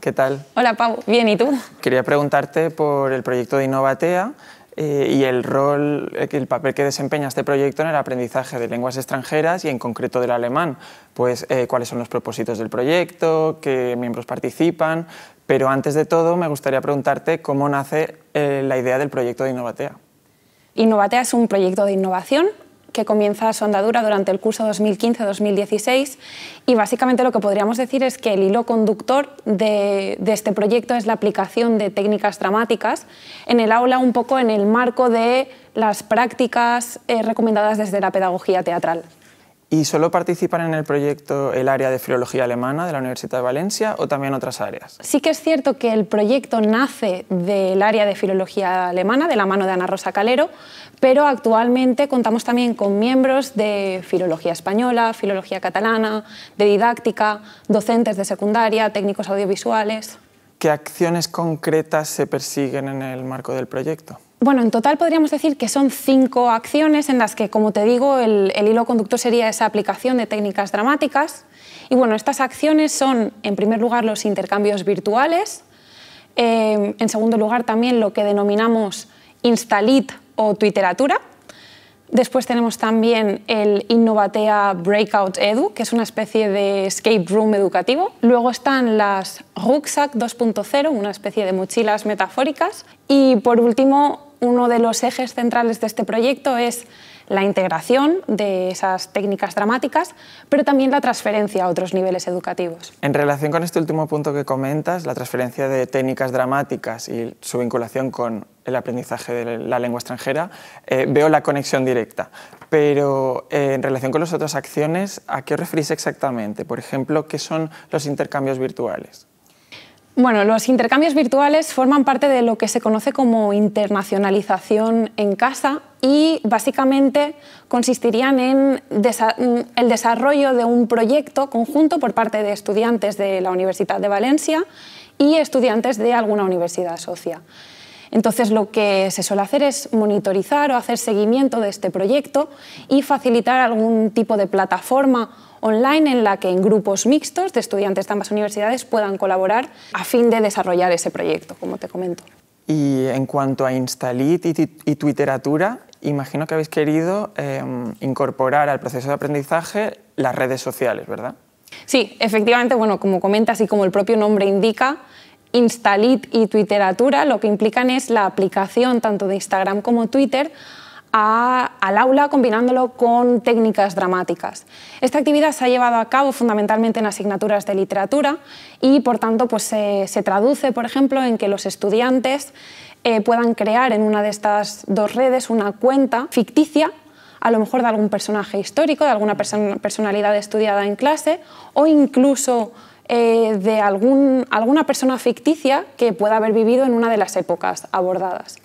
¿Qué tal? Hola, Pau. Bien, ¿y tú? Quería preguntarte por el proyecto de Innovatea eh, y el rol, eh, el papel que desempeña este proyecto en el aprendizaje de lenguas extranjeras y en concreto del alemán. Pues eh, cuáles son los propósitos del proyecto, qué miembros participan, pero antes de todo me gustaría preguntarte cómo nace la idea del proyecto de Innovatea. Innovatea es un proyecto de innovación que comienza su andadura durante el curso 2015-2016 y básicamente lo que podríamos decir es que el hilo conductor de, este proyecto es la aplicación de técnicas dramáticas en el aula un poco en el marco de las prácticas eh, recomendadas desde la pedagogía teatral. ¿Y solo participan en el proyecto el área de filología alemana de la Universidad de Valencia o también otras áreas? Sí que es cierto que el proyecto nace del área de filología alemana, de la mano de Ana Rosa Calero, pero actualmente contamos también con miembros de filología española, filología catalana, de didáctica, docentes de secundaria, técnicos audiovisuales. ¿Qué acciones concretas se persiguen en el marco del proyecto? Bueno, en total podríamos decir que son cinco acciones en las que, como te digo, el, hilo conductor sería esa aplicación de técnicas dramáticas. Y bueno, estas acciones son, en primer lugar, los intercambios virtuales. Eh, en segundo lugar, también lo que denominamos Instalit o Twitteratura. Después tenemos también el Innovatea Breakout Edu, que es una especie de escape room educativo. Luego están las Rucksack 2.0, una especie de mochilas metafóricas. Y por último, uno de los ejes centrales de este proyecto es la integración de esas técnicas dramáticas, pero también la transferencia a otros niveles educativos. En relación con este último punto que comentas, la transferencia de técnicas dramáticas y su vinculación con el aprendizaje de la lengua extranjera, eh, veo la conexión directa. Pero eh, en relación con las otras acciones, ¿a qué os referís exactamente? Por ejemplo, ¿qué son los intercambios virtuales? Bueno, los intercambios virtuales forman parte de lo que se conoce como internacionalización en casa y básicamente consistirían en el desarrollo de un proyecto conjunto por parte de estudiantes de la Universidad de Valencia y estudiantes de alguna universidad socia. Entonces, lo que se suele hacer es monitorizar o hacer seguimiento de este proyecto y facilitar algún tipo de plataforma online en la que en grupos mixtos de estudiantes de ambas universidades puedan colaborar a fin de desarrollar ese proyecto, como te comento. Y en cuanto a Instalit y, y Twitteratura, imagino que habéis querido em, incorporar al proceso de aprendizaje las redes sociales, ¿verdad? Sí, efectivamente, bueno, como comentas y como el propio nombre indica, Instalit y Twitteratura lo que implican es la aplicación tanto de Instagram como Twitter al aula combinándolo con técnicas dramáticas. Esta actividad se ha llevado a cabo fundamentalmente en asignaturas de literatura y por tanto pues, se, traduce, por ejemplo, en que los estudiantes eh, puedan crear en una de estas dos redes una cuenta ficticia a lo mejor de algún personaje histórico, de alguna personalidad estudiada en clase o incluso eh, de alguna persona ficticia que pueda haber vivido en una de las épocas abordadas.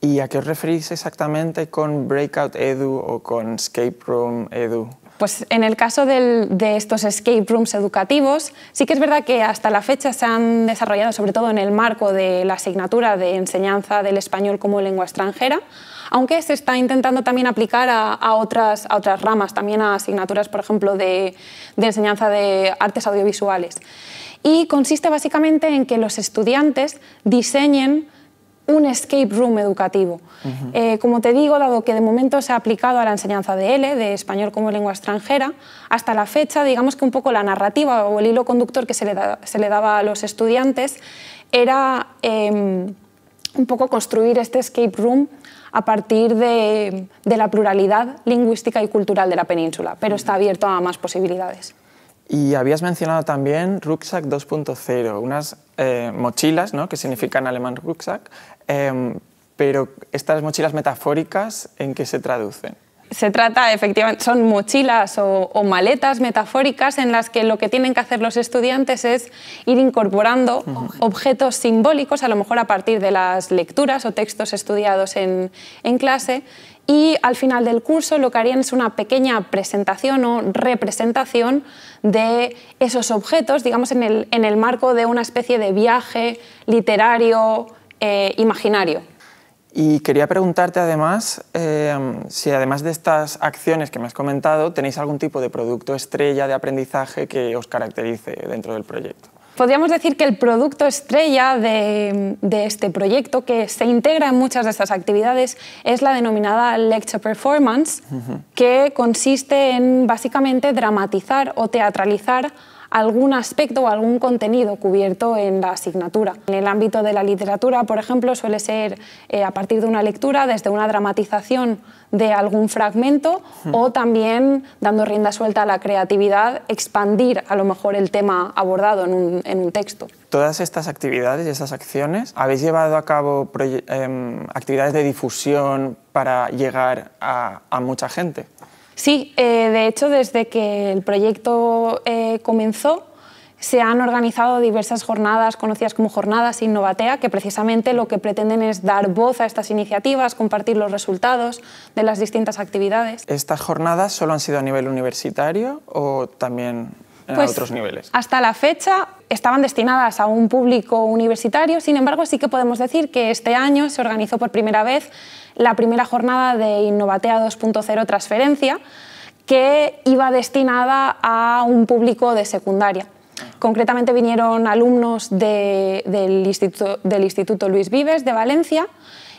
¿Y a qué os referís exactamente con Breakout Edu o con Escape Room Edu? Pues en el caso de estos escape rooms educativos, sí que es verdad que hasta la fecha se han desarrollado, sobre todo en el marco de la asignatura de enseñanza del español como lengua extranjera, aunque se está intentando también aplicar a, otras, a otras ramas, también a asignaturas, por ejemplo, de, de enseñanza de artes audiovisuales. Y consiste básicamente en que los estudiantes diseñen un escape room educativo. Eh, como te digo, dado que de momento se ha aplicado a la enseñanza de L, de español como lengua extranjera, hasta la fecha, digamos que un poco la narrativa o el hilo conductor que se le, daba a los estudiantes era em, un poco construir este escape room a partir de la pluralidad lingüística y cultural de la península, pero está abierto a más posibilidades. Y habías mencionado también Rucksack 2.0, unas eh, mochilas, ¿no? que significan alemán Rucksack, em, pero estas mochilas metafóricas, ¿en qué se traducen? se trata efectivamente, son mochilas o, maletas metafóricas en las que lo que tienen que hacer los estudiantes es ir incorporando objetos simbólicos, a lo mejor a partir de las lecturas o textos estudiados en, clase, y al final del curso lo que harían es una pequeña presentación o representación de esos objetos, digamos, en el, en el marco de una especie de viaje literario eh, imaginario. Y quería preguntarte además eh, si además de estas acciones que me has comentado, tenéis algún tipo de producto estrella de aprendizaje que os caracterice dentro del proyecto. Podríamos decir que el producto estrella de, este proyecto, que se integra en muchas de estas actividades, es la denominada Lecture Performance, que consiste en básicamente dramatizar o teatralizar algún aspecto o algún contenido cubierto en la asignatura. En el ámbito de la literatura, por ejemplo, suele ser eh, a partir de una lectura, desde una dramatización de algún fragmento hmm. o también dando rienda suelta a la creatividad, expandir a lo mejor el tema abordado en un, texto. Todas estas actividades y estas acciones, ¿habéis llevado a cabo em, actividades de difusión para llegar a mucha gente? Sí, eh, de hecho, desde que el proyecto eh, comenzó, se han organizado diversas jornadas conocidas como jornadas Innovatea, que precisamente lo que pretenden es dar voz a estas iniciativas, compartir los resultados de las distintas actividades. ¿Estas jornadas solo han sido a nivel universitario o también pues hasta la fecha estaban destinadas a un público universitario, sin embargo sí que podemos decir que este año se organizó por primera vez la primera jornada de Innovatea 2.0 Transferencia, que iba destinada a un público de secundaria. Concretamente vinieron alumnos del Instituto Luis Vives de Valencia,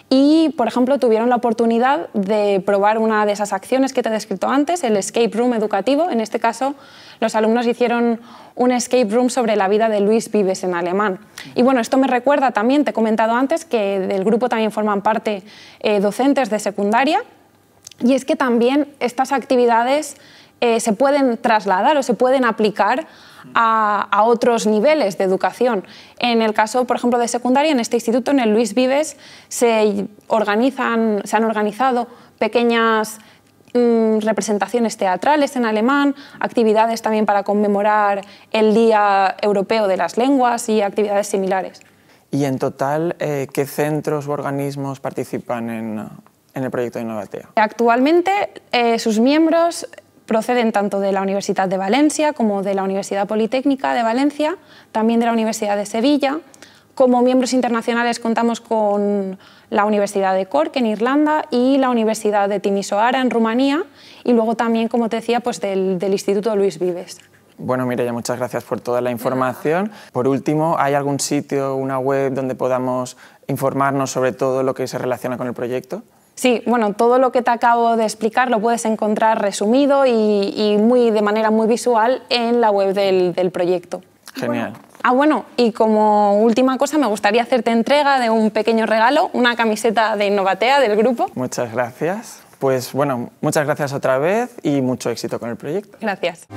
y, por ejemplo, tuvieron la oportunidad de probar una de esas acciones que te he descrito antes, el escape room educativo. En este caso, los alumnos hicieron un escape room sobre la vida de Luis Vives en alemán. Y bueno, esto me recuerda también, te he comentado antes, que del grupo también forman parte eh, docentes de secundaria. Y es que también estas actividades eh, se pueden trasladar o se pueden aplicar a, otros niveles de educación. En el caso, por ejemplo, de secundaria, en este instituto, en el Luis Vives, se, organizan, se han organizado pequeñas mm, representaciones teatrales en alemán, actividades también para conmemorar el Día Europeo de las Lenguas y actividades similares. ¿Y en total eh, qué centros u organismos participan en, el proyecto de Innovatea? Actualmente eh, sus miembros proceden tanto de la Universidad de Valencia como de la Universidad Politécnica de Valencia, también de la Universidad de Sevilla. Como miembros internacionales contamos con la Universidad de Cork en Irlanda y la Universidad de Timisoara en Rumanía y luego también, como te decía, pues del, Instituto Luis Vives. Bueno, Mireya, muchas gracias por toda la información. Por último, ¿hay algún sitio, una web donde podamos informarnos sobre todo lo que se relaciona con el proyecto? Sí, bueno, todo lo que te acabo de explicar lo puedes encontrar resumido y, muy, de manera muy visual en la web del, proyecto. Genial. Ah, bueno, y como última cosa, me gustaría hacerte entrega de un pequeño regalo, una camiseta de Innovatea del grupo. Muchas gracias. Pues bueno, muchas gracias otra vez y mucho éxito con el proyecto. Gracias.